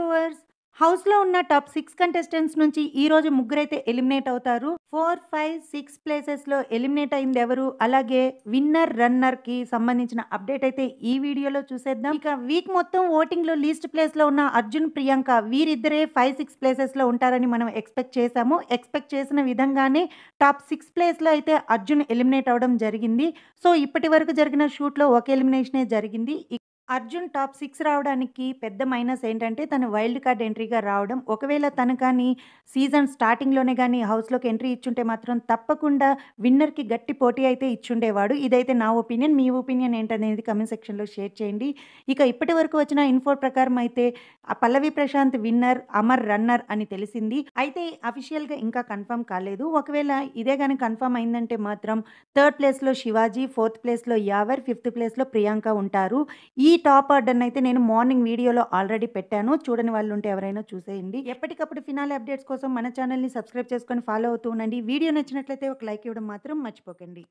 viewers హౌస్లో ఉన్న top six contestants నుంచి ఈ రోజు ముగ్గురైతే ఎలిమినేట్ అవుతారు ఫోర్ ఫైవ్ సిక్స్ ప్లేసెస్లో ఎలిమినేట్ అయింది ఎవరు అలాగే విన్నర్ రన్నర్కి సంబంధించిన అప్డేట్ అయితే ఈ వీడియోలో చూసేద్దాం ఇక వీక్ మొత్తం ఓటింగ్లో లీస్ట్ ప్లేస్లో ఉన్న అర్జున్ ప్రియాంక వీరిద్దరే ఫైవ్ సిక్స్ ప్లేసెస్లో ఉంటారని మనం ఎక్స్పెక్ట్ చేశాము ఎక్స్పెక్ట్ చేసిన విధంగానే టాప్ సిక్స్ ప్లేస్లో అయితే అర్జున్ ఎలిమినేట్ అవడం జరిగింది సో ఇప్పటి జరిగిన జరిగిన షూట్లో ఒక ఎలిమినేషనే జరిగింది అర్జున్ టాప్ సిక్స్ రావడానికి పెద్ద మైనస్ ఏంటంటే తను వైల్డ్ కార్డ్ ఎంట్రీగా రావడం ఒకవేళ తను కానీ సీజన్ స్టార్టింగ్లోనే కానీ హౌస్లోకి ఎంట్రీ ఇచ్చుంటే మాత్రం తప్పకుండా విన్నర్కి గట్టి పోటీ అయితే ఇచ్చుండేవాడు ఇదైతే నా ఒపీనియన్ మీ ఒపీనియన్ ఏంటనేది కమెంట్ సెక్షన్లో షేర్ చేయండి ఇక ఇప్పటి వరకు వచ్చిన ఇన్ఫో ప్రకారం అయితే పల్లవి ప్రశాంత్ విన్నర్ అమర్ రన్నర్ అని తెలిసింది అయితే అఫీషియల్గా ఇంకా కన్ఫర్మ్ కాలేదు ఒకవేళ ఇదే కానీ కన్ఫర్మ్ అయిందంటే మాత్రం థర్డ్ ప్లేస్లో శివాజీ ఫోర్త్ ప్లేస్లో యావర్ ఫిఫ్త్ ప్లేస్లో ప్రియాంక ఉంటారు ఈ టాప్ ఆర్డర్ని అయితే నేను మార్నింగ్ వీడియోలో ఆల్రెడీ పెట్టాను చూడని వాళ్ళు ఉంటే ఎవరైనా చూసేయండి ఎప్పటికప్పుడు ఫినాల్ అప్డేట్స్ కోసం మన ఛానల్ని సబ్స్క్రైబ్ చేసుకొని ఫాలో అవుతూ ఉండండి వీడియో నచ్చినట్లయితే ఒక లైక్ ఇవ్వడం మాత్రం మర్చిపోకండి